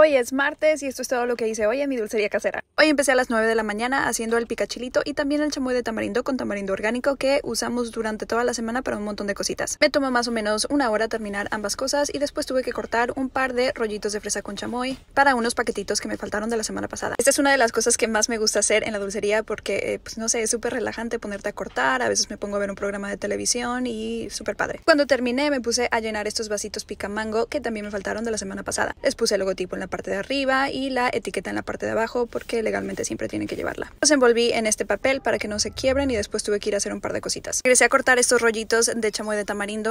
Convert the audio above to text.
Hoy es martes y esto es todo lo que hice hoy en mi dulcería casera. Hoy empecé a las 9 de la mañana haciendo el picachilito y también el chamoy de tamarindo con tamarindo orgánico que usamos durante toda la semana para un montón de cositas. Me tomó más o menos una hora terminar ambas cosas y después tuve que cortar un par de rollitos de fresa con chamoy para unos paquetitos que me faltaron de la semana pasada. Esta es una de las cosas que más me gusta hacer en la dulcería porque, eh, pues no sé, es súper relajante ponerte a cortar, a veces me pongo a ver un programa de televisión y súper padre. Cuando terminé me puse a llenar estos vasitos pica mango que también me faltaron de la semana pasada. Les puse el logotipo en la parte de arriba y la etiqueta en la parte de abajo porque legalmente siempre tienen que llevarla. Los envolví en este papel para que no se quiebren y después tuve que ir a hacer un par de cositas. Regresé a cortar estos rollitos de chamoy de tamarindo